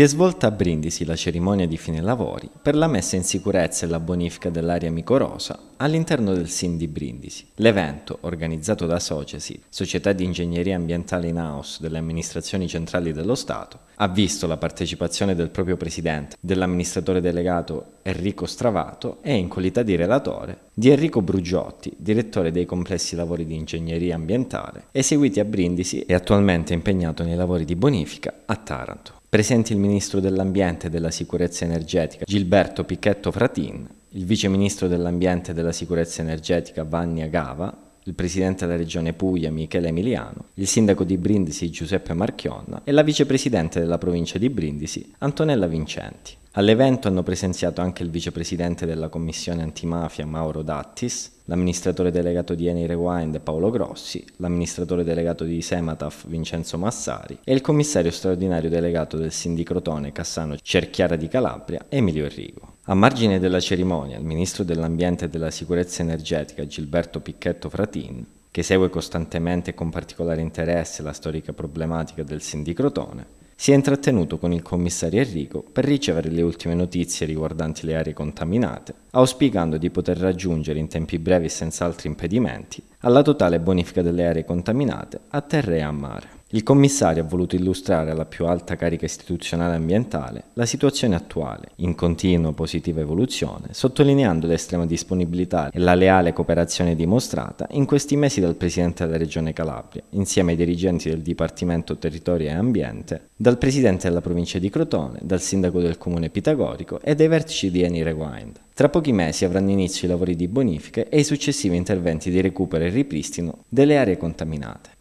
Si è svolta a Brindisi la cerimonia di fine lavori per la messa in sicurezza e la bonifica dell'area micorosa all'interno del SIN di Brindisi. L'evento, organizzato da Socesi, Società di Ingegneria Ambientale in House delle amministrazioni centrali dello Stato, ha visto la partecipazione del proprio presidente, dell'amministratore delegato Enrico Stravato e in qualità di relatore di Enrico Brugiotti, direttore dei complessi lavori di ingegneria ambientale, eseguiti a Brindisi e attualmente impegnato nei lavori di bonifica a Taranto. Presenti il Ministro dell'Ambiente e della Sicurezza Energetica Gilberto Picchetto Fratin, il Vice Ministro dell'Ambiente e della Sicurezza Energetica Vanni Agava, il presidente della regione Puglia Michele Emiliano, il sindaco di Brindisi Giuseppe Marchionna e la vicepresidente della provincia di Brindisi Antonella Vincenti. All'evento hanno presenziato anche il vicepresidente della commissione antimafia Mauro Dattis, l'amministratore delegato di Eni Rewind Paolo Grossi, l'amministratore delegato di Semataf Vincenzo Massari e il commissario straordinario delegato del Sindicrotone Cassano Cerchiara di Calabria Emilio Enrico. A margine della cerimonia, il ministro dell'Ambiente e della Sicurezza Energetica Gilberto Picchetto Fratin che segue costantemente e con particolare interesse la storica problematica del sindicrotone, si è intrattenuto con il commissario Enrico per ricevere le ultime notizie riguardanti le aree contaminate, auspicando di poter raggiungere in tempi brevi senza altri impedimenti alla totale bonifica delle aree contaminate a terra e a mare. Il commissario ha voluto illustrare alla più alta carica istituzionale ambientale la situazione attuale, in continua positiva evoluzione, sottolineando l'estrema disponibilità e la leale cooperazione dimostrata in questi mesi dal Presidente della Regione Calabria, insieme ai dirigenti del Dipartimento Territorio e Ambiente, dal Presidente della Provincia di Crotone, dal Sindaco del Comune Pitagorico e dai vertici di Eni Rewind. Tra pochi mesi avranno inizio i lavori di bonifica e i successivi interventi di recupero e ripristino delle aree contaminate.